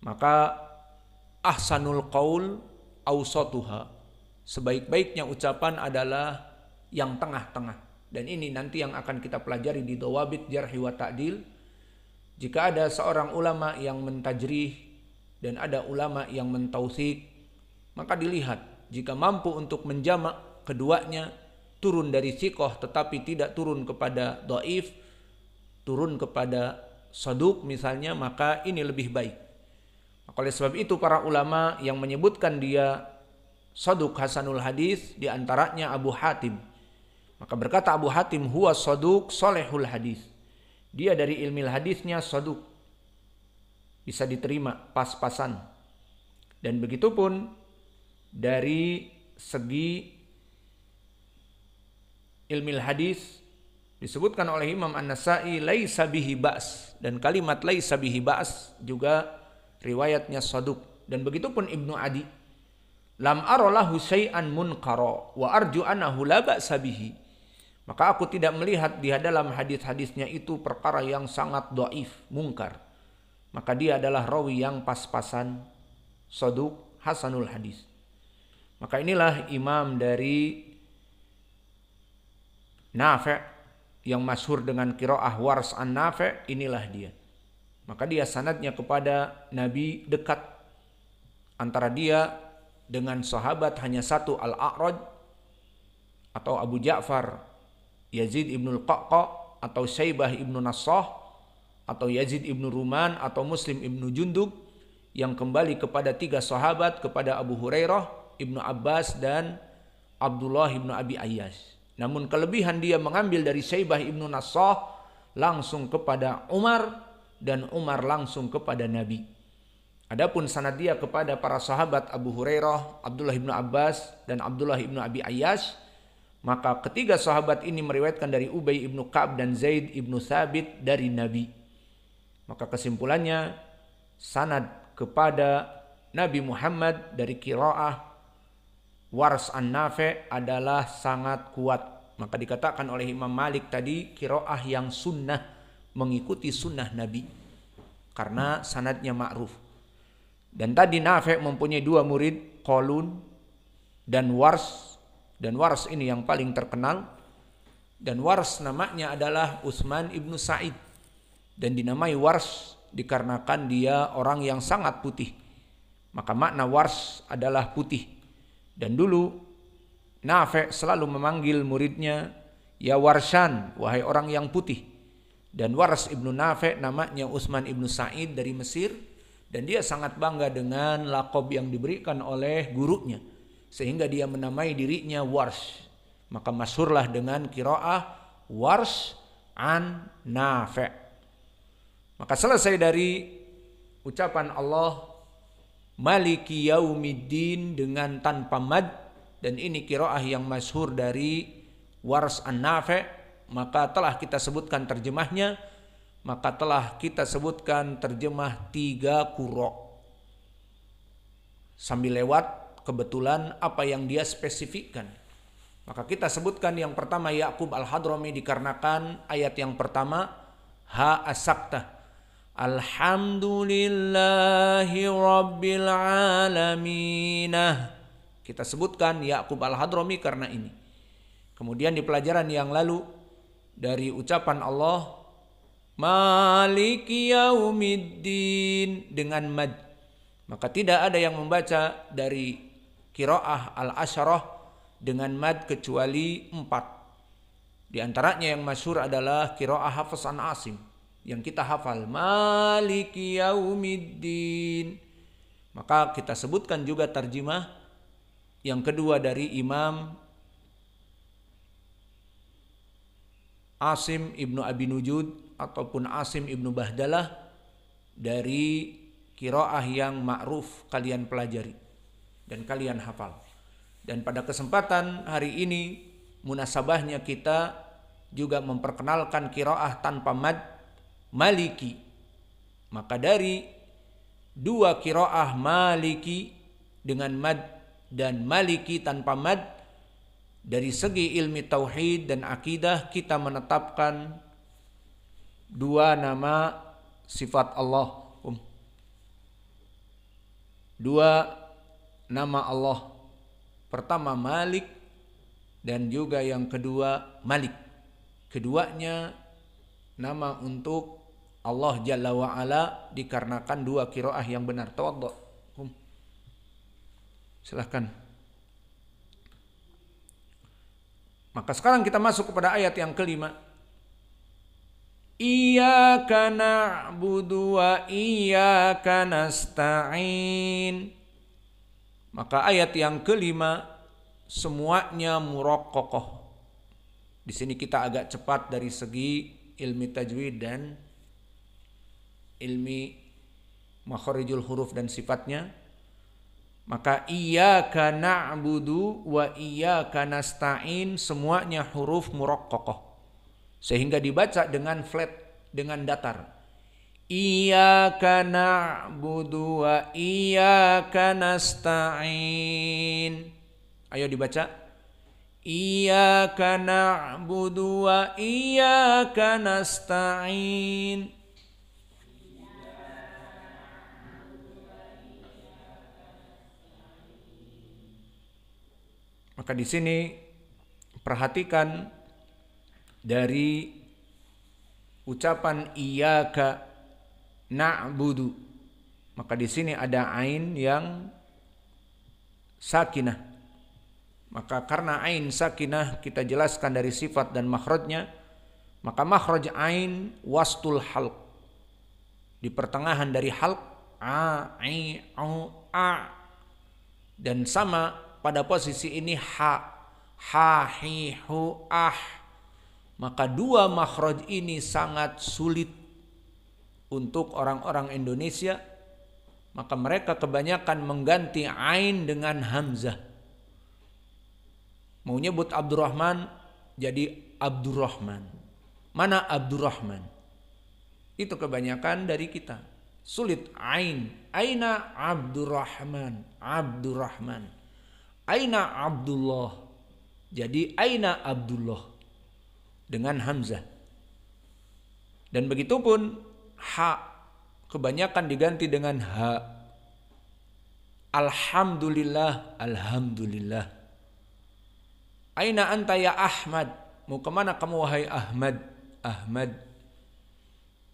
Maka ahsanul qaul awsatuha. Sebaik-baiknya ucapan adalah yang tengah-tengah. Dan ini nanti yang akan kita pelajari di Dawabit Jarhi wa Ta'dil. Jika ada seorang ulama yang mentajrih dan ada ulama yang mentausik, maka dilihat jika mampu untuk menjamak keduanya turun dari sikoh tetapi tidak turun kepada do'if, turun kepada soduk misalnya maka ini lebih baik oleh sebab itu para ulama yang menyebutkan dia saduk hasanul hadis di antaranya Abu Hatim. Maka berkata Abu Hatim huwa saduk solehul hadis. Dia dari ilmil hadisnya saduk. Bisa diterima pas-pasan. Dan begitu pun dari segi ilmil hadis disebutkan oleh Imam An-Nasai laisa bihi ba's dan kalimat laisa bihi ba's juga riwayatnya saduk dan begitupun Ibnu Adi lam arolahu syai'an munkaro wa arju anahu laba sabihi maka aku tidak melihat dia dalam hadis-hadisnya itu perkara yang sangat doif mungkar maka dia adalah rawi yang pas-pasan saduk hasanul hadis maka inilah imam dari Nafe yang masyhur dengan kiroah wars an Nafe, inilah dia maka dia sanatnya kepada Nabi dekat antara dia dengan sahabat hanya satu Al-A'raj atau Abu Ja'far Yazid ibnul Qaqqa atau Syaibah ibnu Nassah atau Yazid ibnu Ruman atau Muslim ibnu Jundub yang kembali kepada tiga sahabat kepada Abu Hurairah ibnu Abbas dan Abdullah ibnu Abi Ayyaz. namun kelebihan dia mengambil dari Syaibah ibnu Nassah langsung kepada Umar dan Umar langsung kepada Nabi. Adapun sanad dia kepada para sahabat Abu Hurairah, Abdullah ibnu Abbas dan Abdullah ibnu Abi Ayyash, maka ketiga sahabat ini meriwayatkan dari Ubay ibnu Ka'ab dan Zaid ibnu Sabit dari Nabi. Maka kesimpulannya sanad kepada Nabi Muhammad dari Kiro'ah wars an nafe adalah sangat kuat. Maka dikatakan oleh Imam Malik tadi kiroah yang sunnah mengikuti sunnah Nabi karena sanatnya ma'ruf. Dan tadi Nafi' mempunyai dua murid, Kolun dan Wars. Dan Wars ini yang paling terkenal. Dan Wars namanya adalah Utsman ibnu Sa'id. Dan dinamai Wars dikarenakan dia orang yang sangat putih. Maka makna Wars adalah putih. Dan dulu Nafi' selalu memanggil muridnya, Ya Warsan, wahai orang yang putih dan Waras ibnu Nafe namanya Utsman ibnu Said dari Mesir dan dia sangat bangga dengan lakob yang diberikan oleh gurunya sehingga dia menamai dirinya Wars maka masurlah dengan kiroah Wars an Nafe maka selesai dari ucapan Allah Maliki Yaumiddin dengan tanpa mad dan ini kiroah yang masyhur dari Wars an Nafe' maka telah kita sebutkan terjemahnya maka telah kita sebutkan terjemah tiga kuro sambil lewat kebetulan apa yang dia spesifikkan maka kita sebutkan yang pertama Yakub al-Hadrami dikarenakan ayat yang pertama ha asakta Alhamdulillahi rabbil alaminah kita sebutkan Yakub al-Hadrami karena ini kemudian di pelajaran yang lalu dari ucapan Allah Maliki yaumiddin dengan mad. Maka tidak ada yang membaca dari kiroah al-asyarah dengan mad kecuali empat. Di antaranya yang masyur adalah kiroah hafaz an asim. Yang kita hafal. Maliki yaumiddin. Maka kita sebutkan juga terjemah yang kedua dari Imam Asim ibnu Abi Nujud ataupun Asim ibnu Bahdalah dari kiroah yang ma'ruf kalian pelajari dan kalian hafal. Dan pada kesempatan hari ini munasabahnya kita juga memperkenalkan kiroah tanpa mad maliki. Maka dari dua kiroah maliki dengan mad dan maliki tanpa mad dari segi ilmi tauhid dan akidah kita menetapkan dua nama sifat Allah um. dua nama Allah pertama Malik dan juga yang kedua Malik keduanya nama untuk Allah Jalla wa'ala dikarenakan dua kiroah yang benar tawaddo um. silahkan Maka sekarang kita masuk kepada ayat yang kelima. Iyyaka na'budu wa iyyaka nasta'in. Maka ayat yang kelima semuanya muraqqaqah. Di sini kita agak cepat dari segi ilmi tajwid dan ilmi makharijul huruf dan sifatnya maka iyyaka na'budu wa iyyaka nasta'in semuanya huruf kokoh Sehingga dibaca dengan flat, dengan datar. Iyyaka na'budu wa iyyaka nasta'in. Ayo dibaca. Iyyaka na'budu wa iyyaka nasta'in. Maka di sini perhatikan dari ucapan iyyaka budu. Maka di sini ada ain yang sakinah. Maka karena ain sakinah kita jelaskan dari sifat dan makrotnya. maka makhraj ain wastul halq. Di pertengahan dari halq a, i, u, a dan sama pada posisi ini ha ha hi hu ah maka dua makhraj ini sangat sulit untuk orang-orang Indonesia maka mereka kebanyakan mengganti ain dengan hamzah mau nyebut Abdurrahman jadi Abdurrahman mana Abdurrahman itu kebanyakan dari kita sulit ain aina Abdurrahman Abdurrahman Aina Abdullah. Jadi Aina Abdullah dengan Hamzah. Dan begitu pun ha kebanyakan diganti dengan ha. Alhamdulillah, alhamdulillah. Aina anta ya Ahmad? Mau kemana kamu wahai Ahmad? Ahmad.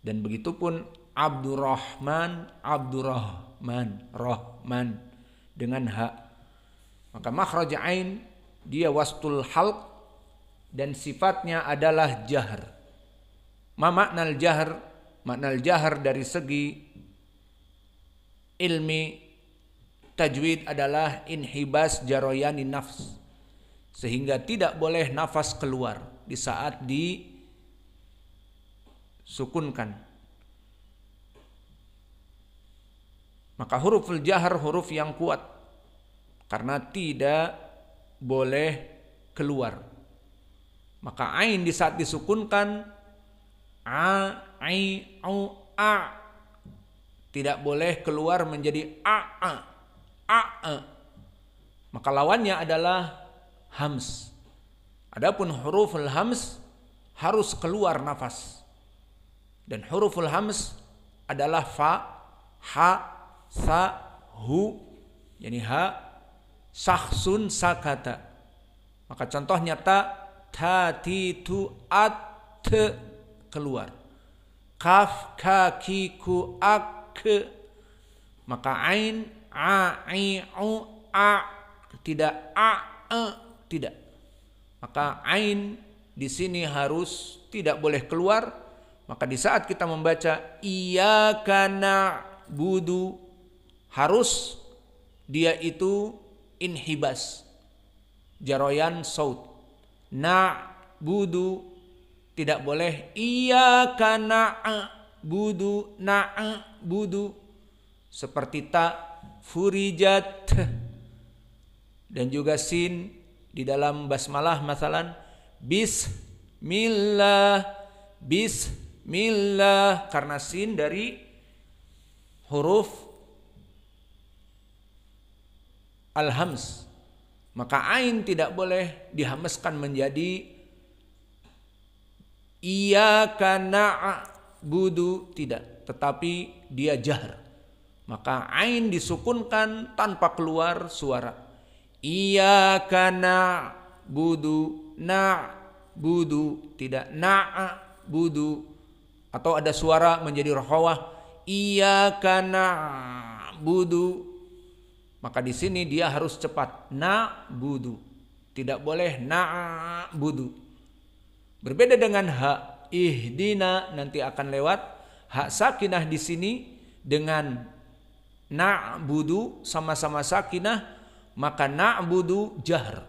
Dan begitu pun Abdurrahman, Abdurrahman, Rahman dengan hak maka makhraj ain dia wastul halq dan sifatnya adalah jahar. Ma maknal jahar? Maknal jahar dari segi ilmi tajwid adalah inhibas jaroyani nafs. Sehingga tidak boleh nafas keluar di saat disukunkan. Maka huruf al jahar huruf yang kuat karena tidak boleh keluar. Maka ain di saat disukunkan a, ai, au, a tidak boleh keluar menjadi a, a, a, a. Maka lawannya adalah hams. Adapun huruf hams harus keluar nafas. Dan huruf hams adalah fa, ha, sa, hu, yani ha, sahsun sakata. Maka contoh nyata tu at keluar. Kaf kakiku ak maka ain a i u a tidak a e, tidak. Maka ain di sini harus tidak boleh keluar. Maka di saat kita membaca iya karena budu harus dia itu inhibas jaroyan saut na budu tidak boleh iya karena budu na budu seperti tak furijat dan juga sin di dalam basmalah masalan bismillah bismillah karena sin dari huruf alhams Maka ain tidak boleh dihameskan menjadi karena budu tidak, tetapi dia jahr. Maka ain disukunkan tanpa keluar suara. karena budu na budu tidak na budu atau ada suara menjadi rohawah iya karena budu maka di sini dia harus cepat na budu. Tidak boleh na budu. Berbeda dengan ha ihdina nanti akan lewat ha sakinah di sini dengan na budu sama-sama sakinah maka na budu jahr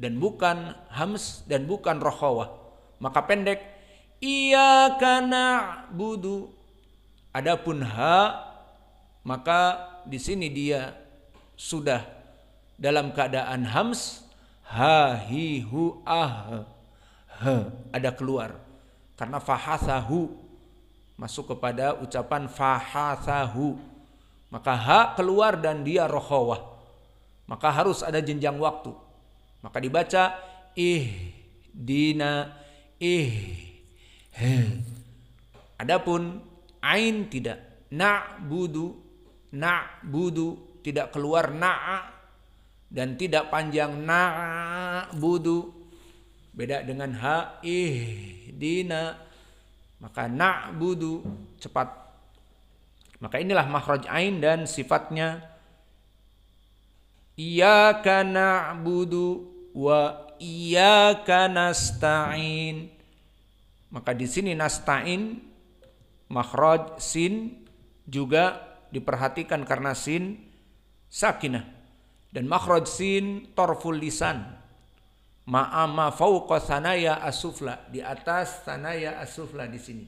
dan bukan hams dan bukan rokhawah maka pendek iya karena budu adapun ha maka di sini dia sudah dalam keadaan hams ha hi hu ah he, ada keluar karena fahasahu masuk kepada ucapan fahasahu maka ha keluar dan dia rohawah maka harus ada jenjang waktu maka dibaca ih dina ih he. adapun ain tidak budu na'budu tidak keluar na'a dan tidak panjang na'budu beda dengan ha dina maka na'budu cepat maka inilah makhraj ain dan sifatnya iyyaka na'budu wa iyyaka nasta'in maka di sini nasta'in makhraj sin juga diperhatikan karena sin sakinah dan makhraj sin torful lisan ma'ama fauqa sanaya asufla di atas sanaya asufla di sini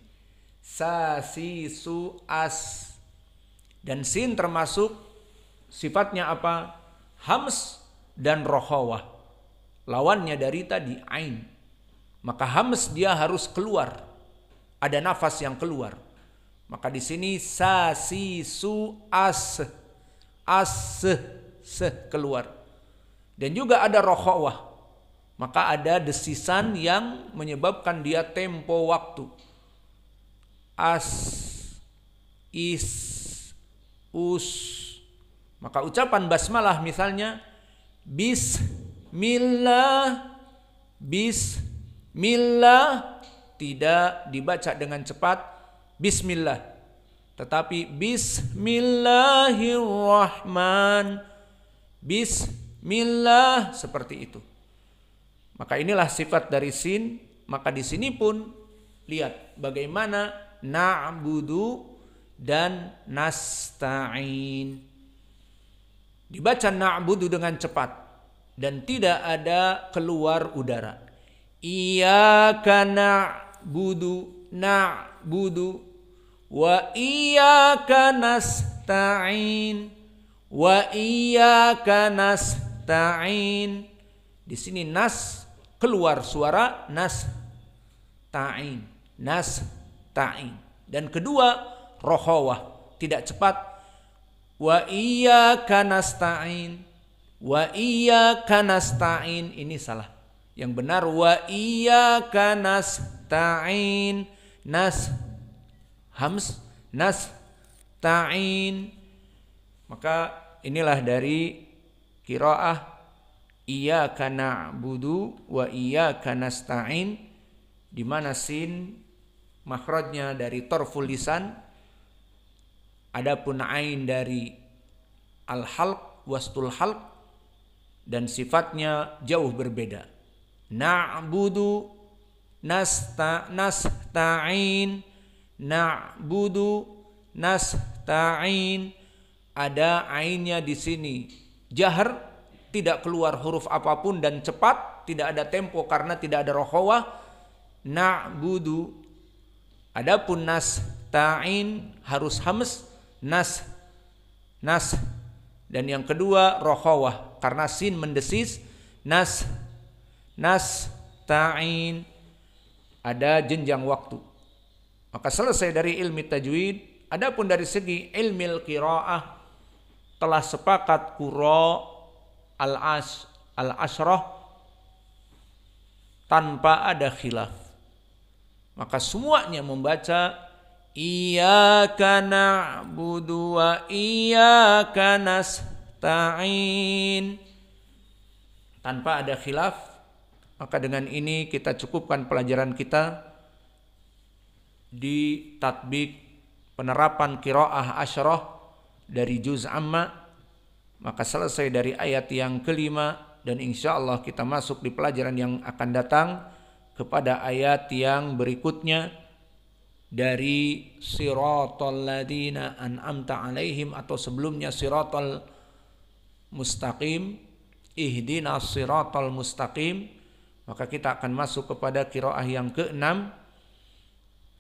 sasisu as dan sin termasuk sifatnya apa hams dan rohawah lawannya dari tadi ain maka hams dia harus keluar ada nafas yang keluar maka di sini sa si su as as se, keluar. Dan juga ada rokhawah. Maka ada desisan yang menyebabkan dia tempo waktu. As is us. Maka ucapan basmalah misalnya bismillah bismillah tidak dibaca dengan cepat Bismillah. Tetapi Bismillahirrahman. Bismillah seperti itu. Maka inilah sifat dari sin. Maka di sini pun lihat bagaimana na'budu dan nasta'in. Dibaca na'budu dengan cepat dan tidak ada keluar udara. Iyaka na'budu na' na'budu wa iyyaka nasta'in wa iyyaka nasta'in di sini nas keluar suara nas ta'in nas ta'in dan kedua rohawah tidak cepat wa iyyaka nasta'in wa iyyaka nasta'in ini salah yang benar wa iyyaka nasta'in nas hams nas ta'in maka inilah dari kiroah kana budu wa kana stain di mana sin makhrajnya dari torfulisan lisan adapun ain dari al halq wastul halq dan sifatnya jauh berbeda na'budu nasta nasta'in na'budu nasta'in ada ainnya di sini jahar tidak keluar huruf apapun dan cepat tidak ada tempo karena tidak ada rohawah na'budu adapun nasta'in harus hams nas nas dan yang kedua rohawah karena sin mendesis nas nas ta'in ada jenjang waktu. Maka selesai dari ilmi tajwid, adapun dari segi ilmi qiraah telah sepakat qura al-as al-asrah tanpa ada khilaf. Maka semuanya membaca Iyyaka na'budu wa iyyaka nasta'in. Tanpa ada khilaf maka dengan ini kita cukupkan pelajaran kita di tatbik penerapan kiroah asyroh dari juz amma. Maka selesai dari ayat yang kelima dan insya Allah kita masuk di pelajaran yang akan datang kepada ayat yang berikutnya dari siratul ladina an'amta alaihim atau sebelumnya siratul mustaqim ihdina siratul mustaqim maka kita akan masuk kepada kiroah yang keenam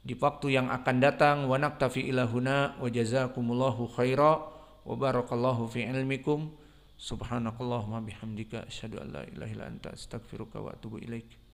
di waktu yang akan datang. Wa naktafi ilahuna wa jazakumullahu khaira wa barakallahu fi ilmikum. Subhanakallahumma bihamdika asyhadu an la ilaha illa anta astaghfiruka wa atubu ilaika.